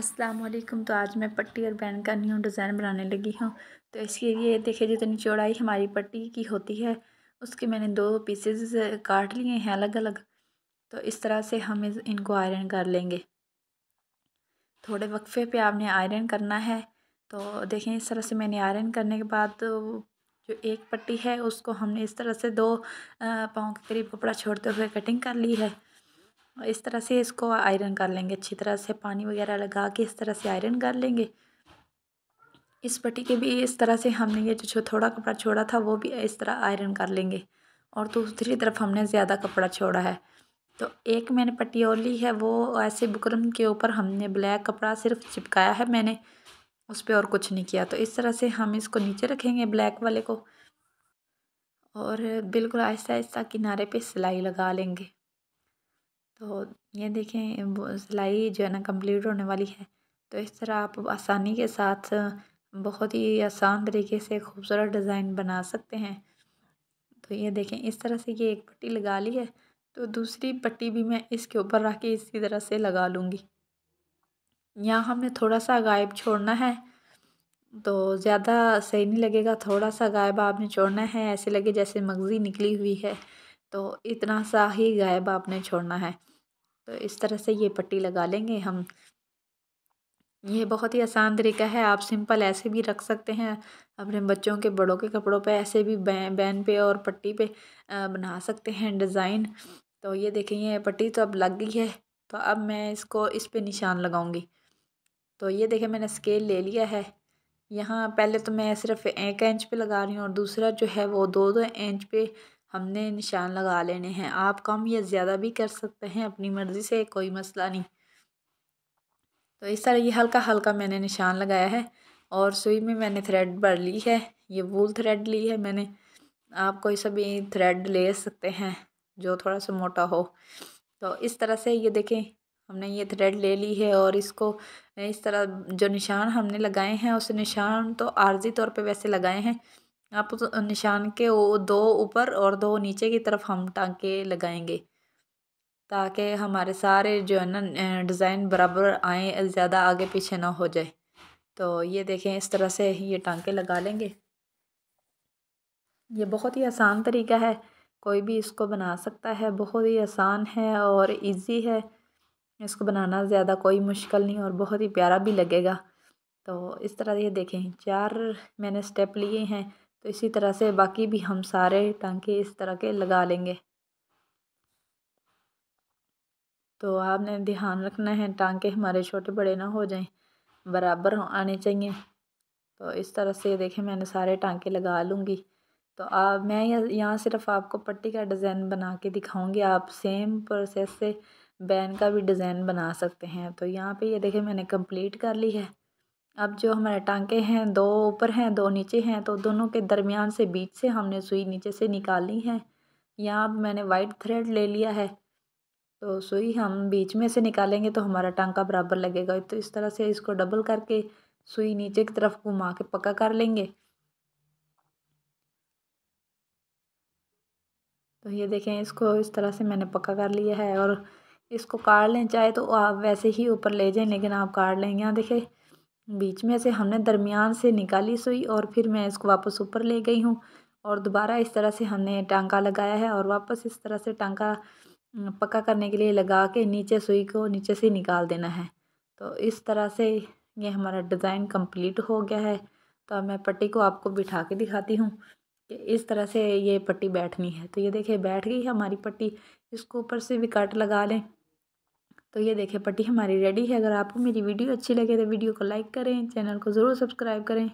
असलकुम तो आज मैं पट्टी और बैन का न्यू डिज़ाइन बनाने लगी हूँ तो इसके लिए देखिए जितनी चौड़ाई हमारी पट्टी की होती है उसके मैंने दो पीसेस काट लिए हैं अलग अलग तो इस तरह से हम इनको आयरन कर लेंगे थोड़े वक्फे पे आपने आयरन करना है तो देखें इस तरह से मैंने आयरन करने के बाद तो जो एक पट्टी है उसको हमने इस तरह से दो पाँव के करीब कपड़ा छोड़ते हुए कटिंग कर ली है इस तरह से इसको आयरन कर लेंगे अच्छी तरह से पानी वगैरह लगा के इस तरह से आयरन कर लेंगे इस पट्टी के भी इस तरह से हमने ये जो थोड़ा कपड़ा छोड़ा था वो भी इस तरह आयरन कर लेंगे और दूसरी तरफ हमने ज़्यादा कपड़ा छोड़ा है तो एक मैंने पट्टी और ली है वो ऐसे बुकरम के ऊपर हमने ब्लैक कपड़ा सिर्फ चिपकाया है मैंने उस पर और कुछ नहीं किया तो इस तरह से हम इसको नीचे रखेंगे ब्लैक वाले को और बिल्कुल आहिस्ता आहिस्ता किनारे पे सिलाई लगा लेंगे तो ये देखें सिलाई जो है ना कंप्लीट होने वाली है तो इस तरह आप आसानी के साथ बहुत ही आसान तरीके से खूबसूरत डिज़ाइन बना सकते हैं तो ये देखें इस तरह से ये एक पट्टी लगा ली है तो दूसरी पट्टी भी मैं इसके ऊपर रख के इसी तरह से लगा लूँगी यहाँ हमने थोड़ा सा गायब छोड़ना है तो ज़्यादा सही नहीं लगेगा थोड़ा सा गायब आपने छोड़ना है ऐसे लगे जैसे मगज़ी निकली हुई है तो इतना सा ही गायब आपने छोड़ना है तो इस तरह से ये पट्टी लगा लेंगे हम ये बहुत ही आसान तरीका है आप सिंपल ऐसे भी रख सकते हैं अपने बच्चों के बड़ों के कपड़ों पे ऐसे भी बैन बैन पे और पट्टी पे बना सकते हैं डिज़ाइन तो ये देखें ये पट्टी तो अब लग गई है तो अब मैं इसको इस पे निशान लगाऊंगी तो ये देखें मैंने स्केल ले लिया है यहाँ पहले तो मैं सिर्फ एक इंच पे लगा रही हूँ और दूसरा जो है वो दो दो इंच पे हमने निशान लगा लेने हैं आप कम या ज़्यादा भी कर सकते हैं अपनी मर्ज़ी से कोई मसला नहीं तो इस तरह ये हल्का हल्का मैंने निशान लगाया है और सुई में मैंने थ्रेड भर ली है ये वूल थ्रेड ली है मैंने आप कोई सा भी थ्रेड ले सकते हैं जो थोड़ा सा मोटा हो तो इस तरह से ये देखें हमने ये थ्रेड ले ली है और इसको इस तरह जो निशान हमने लगाए हैं उस निशान तो आर्जी तौर पे वैसे लगाए हैं आप उस निशान के दो ऊपर और दो नीचे की तरफ हम टाँके लगाएंगे ताकि हमारे सारे जो है ना डिज़ाइन बराबर आए ज़्यादा आगे पीछे ना हो जाए तो ये देखें इस तरह से ये टाँके लगा लेंगे ये बहुत ही आसान तरीका है कोई भी इसको बना सकता है बहुत ही आसान है और इजी है इसको बनाना ज़्यादा कोई मुश्किल नहीं और बहुत ही प्यारा भी लगेगा तो इस तरह ये देखें चार मैंने स्टेप लिए हैं तो इसी तरह से बाकी भी हम सारे टांके इस तरह के लगा लेंगे तो आपने ध्यान रखना है टांके हमारे छोटे बड़े ना हो जाएं बराबर आने चाहिए तो इस तरह से देखें मैंने सारे टांके लगा लूँगी तो आप मैं यहाँ सिर्फ आपको पट्टी का डिज़ाइन बना के दिखाऊँगी आप सेम प्रोसेस से बैन का भी डिज़ाइन बना सकते हैं तो यहाँ पे ये देखें मैंने कंप्लीट कर ली है अब जो हमारे टांके हैं दो ऊपर हैं दो नीचे हैं तो दोनों के दरमियान से बीच से हमने सुई नीचे से निकाली है यहाँ मैंने वाइट थ्रेड ले लिया है तो सुई हम बीच में से निकालेंगे तो हमारा टांका बराबर लगेगा तो इस तरह से इसको डबल करके सुई नीचे की तरफ घुमा के पक्का कर लेंगे तो ये देखें इसको इस तरह से मैंने पक्का कर लिया है और इसको काट लें चाहे तो आप वैसे ही ऊपर ले जाएं लेकिन आप काट लें यहाँ देखें बीच में से हमने दरमियान से निकाली सुई और फिर मैं इसको वापस ऊपर ले गई हूँ और दोबारा इस तरह से हमने टांका लगाया है और वापस इस तरह से टांका पक्का करने के लिए लगा के नीचे सुई को नीचे से निकाल देना है तो इस तरह से ये हमारा डिज़ाइन कंप्लीट हो गया है तो मैं पट्टी को आपको बिठा के दिखाती हूँ कि इस तरह से ये पट्टी बैठनी है तो ये देखिए बैठ गई है हमारी पट्टी इसको ऊपर से भी कट लगा लें तो ये देखें पट्टी हमारी रेडी है अगर आपको मेरी वीडियो अच्छी लगे तो वीडियो को लाइक करें चैनल को ज़रूर सब्सक्राइब करें